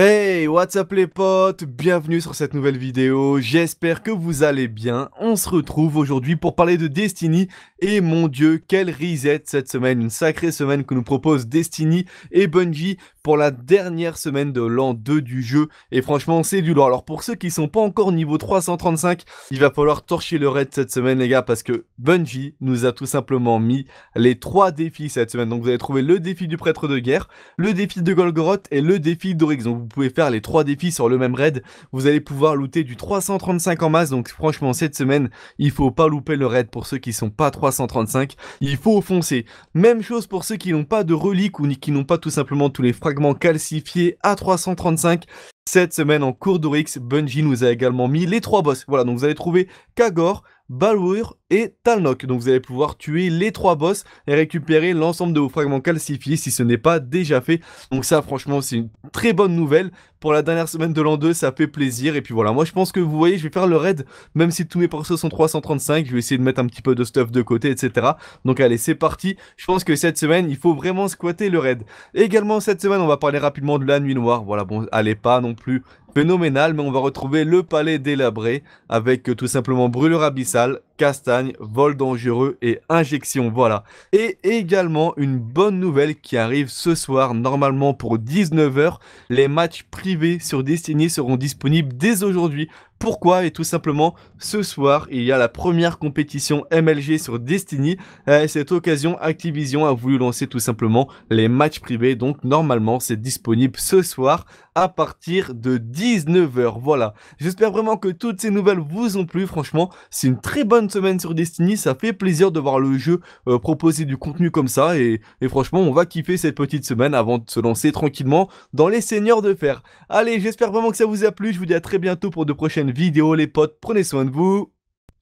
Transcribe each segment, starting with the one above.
Hey, what's up les potes Bienvenue sur cette nouvelle vidéo, j'espère que vous allez bien. On se retrouve aujourd'hui pour parler de Destiny et mon dieu, quelle reset cette semaine, une sacrée semaine que nous propose Destiny et Bungie pour la dernière semaine de l'an 2 du jeu. Et franchement, c'est du lourd. Alors pour ceux qui sont pas encore niveau 335, il va falloir torcher le raid cette semaine, les gars, parce que Bungie nous a tout simplement mis les trois défis cette semaine. Donc vous allez trouver le défi du prêtre de guerre, le défi de Golgoroth et le défi d'Orix. Donc vous pouvez faire les trois défis sur le même raid. Vous allez pouvoir looter du 335 en masse. Donc franchement, cette semaine, il faut pas louper le raid pour ceux qui sont pas 335. Il faut foncer. Même chose pour ceux qui n'ont pas de reliques ou qui n'ont pas tout simplement tous les fragments calcifié à 335. Cette semaine en cours d'Orix, Bungie nous a également mis les trois boss. Voilà, donc vous allez trouver Kagor, Balur et Talnok. Donc vous allez pouvoir tuer les trois boss et récupérer l'ensemble de vos fragments calcifiés si ce n'est pas déjà fait. Donc ça franchement c'est une très bonne nouvelle. Pour la dernière semaine de l'an 2, ça fait plaisir. Et puis voilà, moi je pense que vous voyez, je vais faire le raid, même si tous mes persos sont 335, je vais essayer de mettre un petit peu de stuff de côté, etc. Donc allez, c'est parti. Je pense que cette semaine, il faut vraiment squatter le raid. également, cette semaine, on va parler rapidement de la nuit noire. Voilà, bon, allez pas non plus phénoménal, mais on va retrouver le palais délabré avec euh, tout simplement Brûleur abyssal castagne, vol dangereux et injection, voilà. Et également une bonne nouvelle qui arrive ce soir, normalement pour 19h, les matchs privés sur Destiny seront disponibles dès aujourd'hui pourquoi Et tout simplement, ce soir, il y a la première compétition MLG sur Destiny. À euh, cette occasion, Activision a voulu lancer tout simplement les matchs privés. Donc normalement, c'est disponible ce soir à partir de 19h. Voilà. J'espère vraiment que toutes ces nouvelles vous ont plu. Franchement, c'est une très bonne semaine sur Destiny. Ça fait plaisir de voir le jeu euh, proposer du contenu comme ça. Et, et, franchement, on va kiffer cette petite semaine avant de se lancer tranquillement dans les seigneurs de fer. Allez, j'espère vraiment que ça vous a plu. Je vous dis à très bientôt pour de prochaines vidéo les potes. Prenez soin de vous.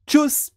Tchuss